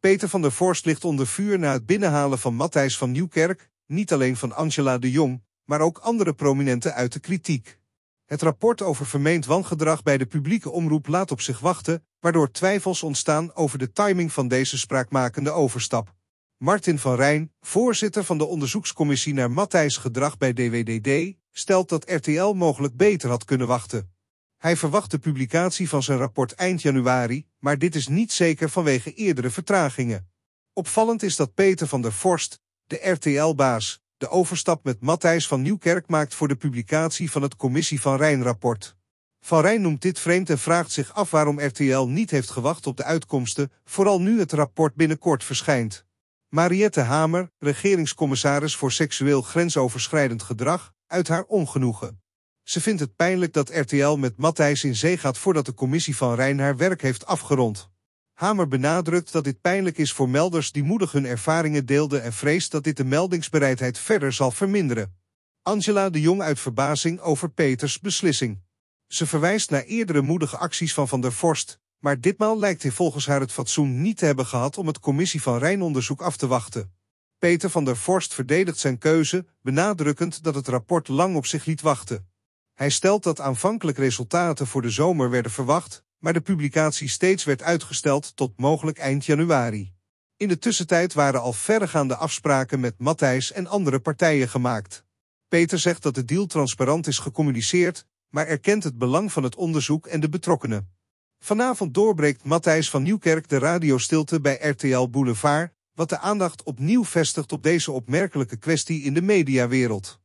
Peter van der Vorst ligt onder vuur na het binnenhalen van Matthijs van Nieuwkerk, niet alleen van Angela de Jong, maar ook andere prominenten uit de kritiek. Het rapport over vermeend wangedrag bij de publieke omroep laat op zich wachten, waardoor twijfels ontstaan over de timing van deze spraakmakende overstap. Martin van Rijn, voorzitter van de onderzoekscommissie naar Matthijs gedrag bij DWDD, stelt dat RTL mogelijk beter had kunnen wachten. Hij verwacht de publicatie van zijn rapport eind januari, maar dit is niet zeker vanwege eerdere vertragingen. Opvallend is dat Peter van der Vorst, de RTL-baas, de overstap met Matthijs van Nieuwkerk maakt voor de publicatie van het Commissie van Rijn-rapport. Van Rijn noemt dit vreemd en vraagt zich af waarom RTL niet heeft gewacht op de uitkomsten, vooral nu het rapport binnenkort verschijnt. Mariette Hamer, regeringscommissaris voor seksueel grensoverschrijdend gedrag, uit haar ongenoegen. Ze vindt het pijnlijk dat RTL met Matthijs in zee gaat voordat de commissie van Rijn haar werk heeft afgerond. Hamer benadrukt dat dit pijnlijk is voor melders die moedig hun ervaringen deelden en vreest dat dit de meldingsbereidheid verder zal verminderen. Angela de Jong uit verbazing over Peters beslissing. Ze verwijst naar eerdere moedige acties van Van der Vorst, maar ditmaal lijkt hij volgens haar het fatsoen niet te hebben gehad om het commissie van Rijnonderzoek af te wachten. Peter van der Vorst verdedigt zijn keuze, benadrukkend dat het rapport lang op zich liet wachten. Hij stelt dat aanvankelijk resultaten voor de zomer werden verwacht, maar de publicatie steeds werd uitgesteld tot mogelijk eind januari. In de tussentijd waren al verregaande afspraken met Matthijs en andere partijen gemaakt. Peter zegt dat de deal transparant is gecommuniceerd, maar erkent het belang van het onderzoek en de betrokkenen. Vanavond doorbreekt Matthijs van Nieuwkerk de radiostilte bij RTL Boulevard, wat de aandacht opnieuw vestigt op deze opmerkelijke kwestie in de mediawereld.